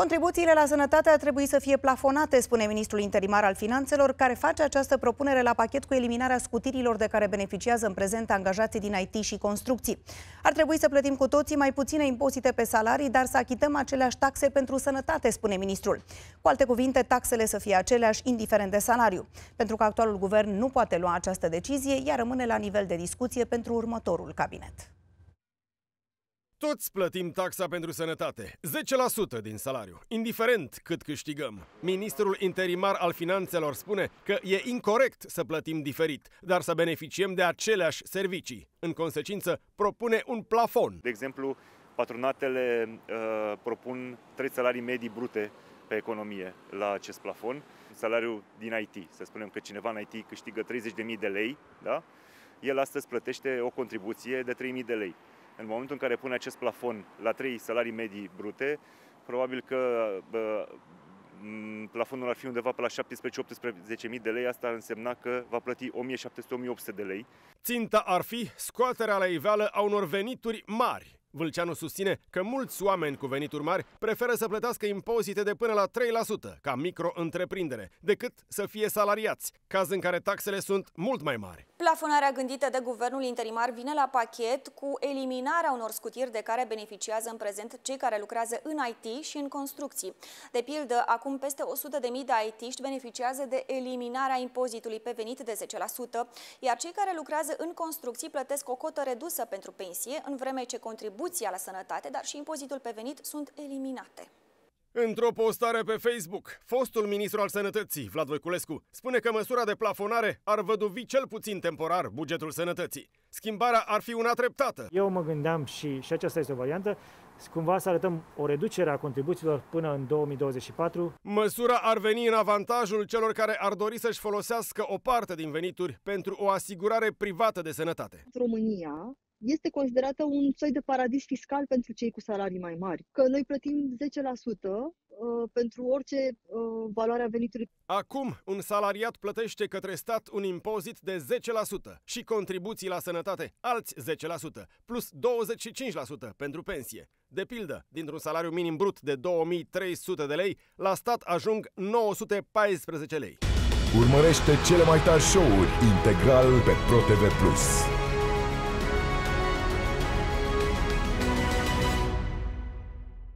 Contribuțiile la sănătate ar trebui să fie plafonate, spune ministrul interimar al finanțelor, care face această propunere la pachet cu eliminarea scutirilor de care beneficiază în prezent angajații din IT și construcții. Ar trebui să plătim cu toții mai puține impozite pe salarii, dar să achităm aceleași taxe pentru sănătate, spune ministrul. Cu alte cuvinte, taxele să fie aceleași, indiferent de salariu. Pentru că actualul guvern nu poate lua această decizie, ea rămâne la nivel de discuție pentru următorul cabinet. Toți plătim taxa pentru sănătate, 10% din salariu, indiferent cât câștigăm. Ministrul interimar al finanțelor spune că e incorrect să plătim diferit, dar să beneficiem de aceleași servicii. În consecință, propune un plafon. De exemplu, patronatele uh, propun trei salarii medii brute pe economie la acest plafon. Salariul din IT, să spunem că cineva în IT câștigă 30.000 de lei, da? el astăzi plătește o contribuție de 3.000 de lei. În momentul în care pune acest plafon la 3 salarii medii brute, probabil că plafonul ar fi undeva pe la 17-18.000 de lei, asta ar însemna că va plăti 1700-1800 de lei. Ținta ar fi scoaterea la iveală a unor venituri mari, Vâlceanu susține că mulți oameni cu venituri mari preferă să plătească impozite de până la 3% ca micro-întreprindere, decât să fie salariați, caz în care taxele sunt mult mai mari. Plafonarea gândită de guvernul interimar vine la pachet cu eliminarea unor scutiri de care beneficiază în prezent cei care lucrează în IT și în construcții. De pildă, acum peste 100.000 de IT-ști beneficiază de eliminarea impozitului pe venit de 10%, iar cei care lucrează în construcții plătesc o cotă redusă pentru pensie, în vreme ce contribuie contribuția la sănătate, dar și impozitul pe venit sunt eliminate. Într-o postare pe Facebook, fostul ministru al sănătății, Vlad Voiculescu, spune că măsura de plafonare ar văduvi cel puțin temporar bugetul sănătății. Schimbarea ar fi una treptată. Eu mă gândeam și, și aceasta este o variantă, cumva să arătăm o reducere a contribuțiilor până în 2024. Măsura ar veni în avantajul celor care ar dori să-și folosească o parte din venituri pentru o asigurare privată de sănătate. România este considerată un soi de paradis fiscal pentru cei cu salarii mai mari. Că noi plătim 10% uh, pentru orice uh, valoare a venitului. Acum, un salariat plătește către stat un impozit de 10% și contribuții la sănătate alți 10%, plus 25% pentru pensie. De pildă, dintr-un salariu minim brut de 2300 de lei, la stat ajung 914 lei. Urmărește cele mai tari show-uri integral pe ProTV+.